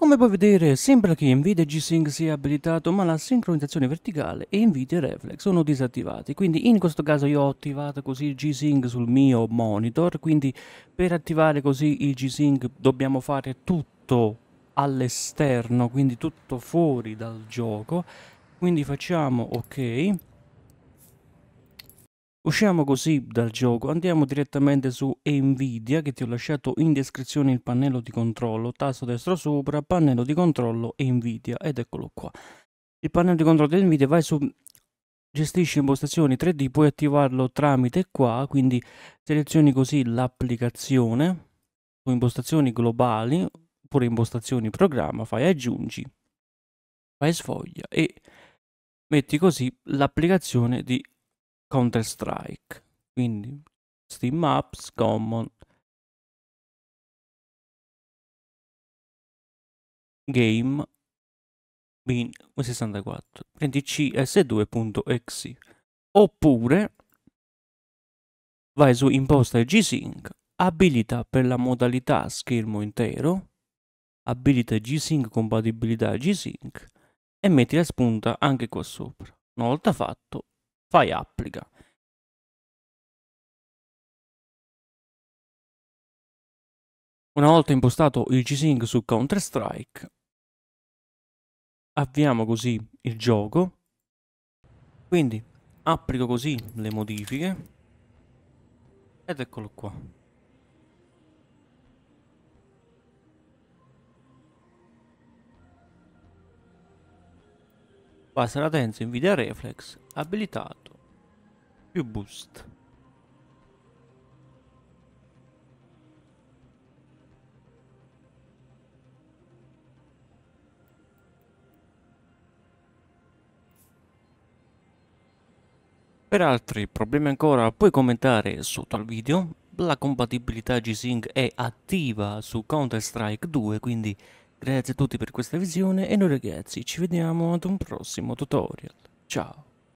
Come puoi vedere, sembra che NVIDIA G-Sync sia abilitato, ma la sincronizzazione verticale e NVIDIA Reflex sono disattivati. Quindi in questo caso io ho attivato così il G-Sync sul mio monitor, quindi per attivare così il G-Sync dobbiamo fare tutto all'esterno, quindi tutto fuori dal gioco. Quindi facciamo ok. Usciamo così dal gioco, andiamo direttamente su Nvidia che ti ho lasciato in descrizione il pannello di controllo, tasto destro sopra, pannello di controllo Nvidia ed eccolo qua. Il pannello di controllo di Nvidia vai su gestisci impostazioni 3D, puoi attivarlo tramite qua, quindi selezioni così l'applicazione su impostazioni globali oppure impostazioni programma, fai aggiungi, fai sfoglia e metti così l'applicazione di Counter Strike quindi Steam Apps Common Game Bin 64 prendi cs2.exe oppure vai su imposta G-Sync abilita per la modalità schermo intero abilita G-Sync compatibilità G-Sync e metti la spunta anche qua sopra una volta fatto Fai applica. Una volta impostato il G-Sync su Counter-Strike, avviamo così il gioco, quindi applico così le modifiche ed eccolo qua. Basta latenza tenza Nvidia Reflex abilitato più boost. Per altri problemi ancora puoi commentare sotto al video. La compatibilità G-Sync è attiva su Counter-Strike 2, quindi Grazie a tutti per questa visione e noi ragazzi ci vediamo ad un prossimo tutorial. Ciao!